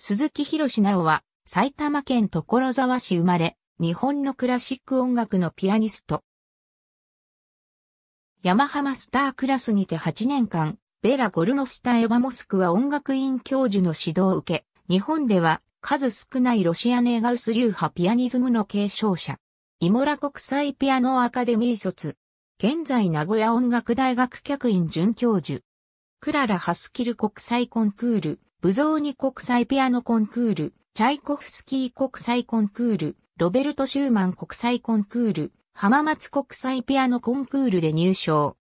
鈴木博直は、埼玉県所沢市生まれ、日本のクラシック音楽のピアニスト。ヤマハマスタークラスにて8年間、ベラ・ゴルノスタエバ・モスクは音楽院教授の指導を受け、日本では数少ないロシアネガウス流派ピアニズムの継承者。イモラ国際ピアノアカデミー卒。現在名古屋音楽大学客員准教授。クララ・ハスキル国際コンクール、ブゾーニ国際ピアノコンクール、チャイコフスキー国際コンクール、ロベルト・シューマン国際コンクール、浜松国際ピアノコンクールで入賞。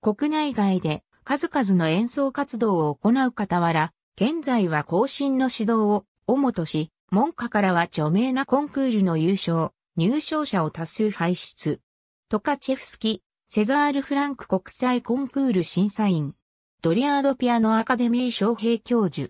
国内外で数々の演奏活動を行う傍ら、現在は更新の指導を主とし、門下からは著名なコンクールの優勝、入賞者を多数輩出。トカチェフスキ、セザール・フランク国際コンクール審査員。ドリアードピアノアカデミー招聘教授。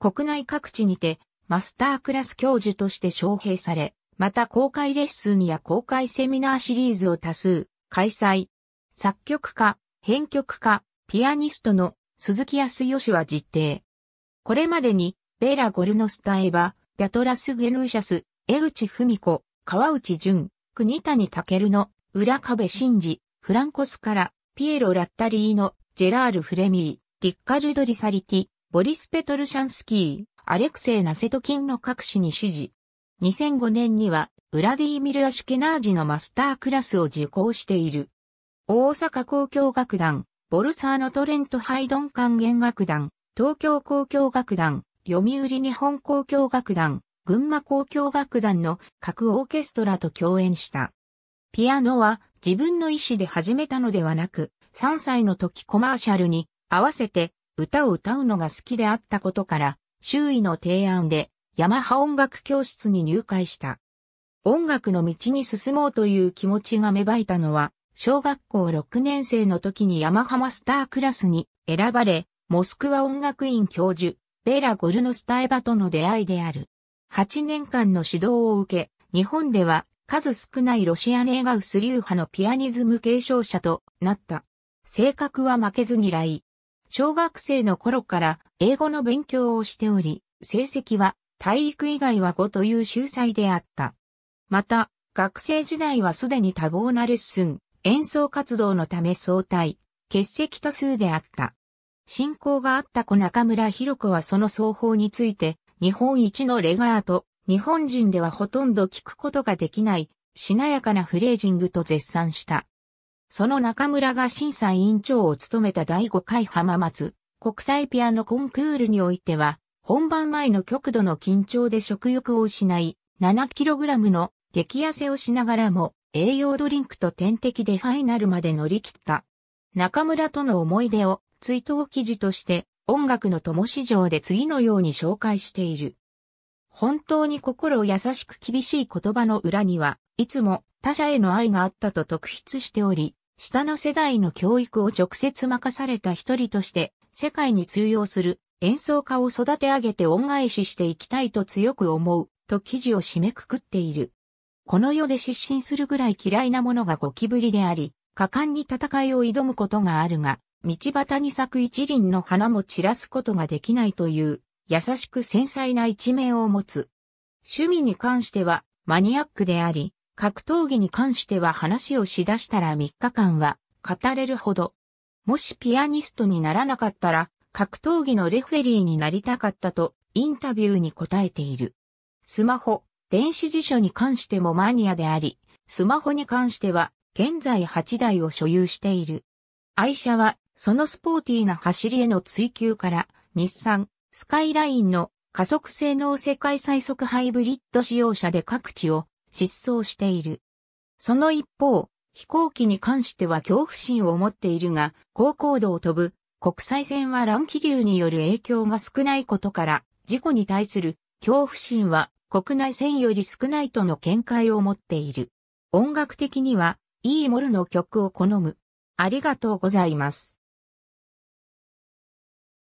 国内各地にて、マスタークラス教授として招聘され、また公開レッスンや公開セミナーシリーズを多数開催。作曲家、編曲家、ピアニストの鈴木康義は実定。これまでに、ベーラ・ゴルノスタエバ、ピャトラス・ゲルーシャス、江口文子、川内淳、国谷武の、浦壁真治、フランコスから、ピエロ・ラッタリーの、ジェラール・フレミー、リッカルド・リサリティ、ボリス・ペトルシャンスキー、アレクセイ・ナセトキンの各紙に指示。2005年には、ウラディーミル・アシュケナージのマスタークラスを受講している。大阪交響楽団、ボルサーノ・トレント・ハイドン管弦楽団、東京交響楽団、読売日本交響楽団、群馬交響楽団の各オーケストラと共演した。ピアノは自分の意思で始めたのではなく、3歳の時コマーシャルに合わせて歌を歌うのが好きであったことから、周囲の提案でヤマハ音楽教室に入会した。音楽の道に進もうという気持ちが芽生えたのは、小学校6年生の時にヤマハマスタークラスに選ばれ、モスクワ音楽院教授、ベラ・ゴルノスタエバとの出会いである。8年間の指導を受け、日本では数少ないロシア・ネーガウス流派のピアニズム継承者となった。性格は負けず嫌い。小学生の頃から英語の勉強をしており、成績は体育以外は5という秀才であった。また、学生時代はすでに多忙なレッスン、演奏活動のため早退、欠席多数であった。信仰があった子中村博子はその奏法について、日本一のレガート、日本人ではほとんど聞くことができない、しなやかなフレージングと絶賛した。その中村が審査委員長を務めた第5回浜松国際ピアノコンクールにおいては、本番前の極度の緊張で食欲を失い、7kg の激痩せをしながらも、栄養ドリンクと点滴でファイナルまで乗り切った。中村との思い出を追悼記事として音楽の友市場で次のように紹介している。本当に心を優しく厳しい言葉の裏には、いつも他者への愛があったと特筆しており、下の世代の教育を直接任された一人として世界に通用する演奏家を育て上げて恩返ししていきたいと強く思うと記事を締めくくっている。この世で失神するぐらい嫌いなものがゴキブリであり、果敢に戦いを挑むことがあるが、道端に咲く一輪の花も散らすことができないという、優しく繊細な一面を持つ。趣味に関してはマニアックであり、格闘技に関しては話をしだしたら3日間は語れるほど。もしピアニストにならなかったら格闘技のレフェリーになりたかったとインタビューに答えている。スマホ、電子辞書に関してもマニアであり、スマホに関しては現在8台を所有している。愛車はそのスポーティーな走りへの追求から日産、スカイラインの加速性能世界最速ハイブリッド使用車で各地を失踪している。その一方、飛行機に関しては恐怖心を持っているが、高高度を飛ぶ国際線は乱気流による影響が少ないことから、事故に対する恐怖心は国内線より少ないとの見解を持っている。音楽的には、いいモルの曲を好む。ありがとうございます。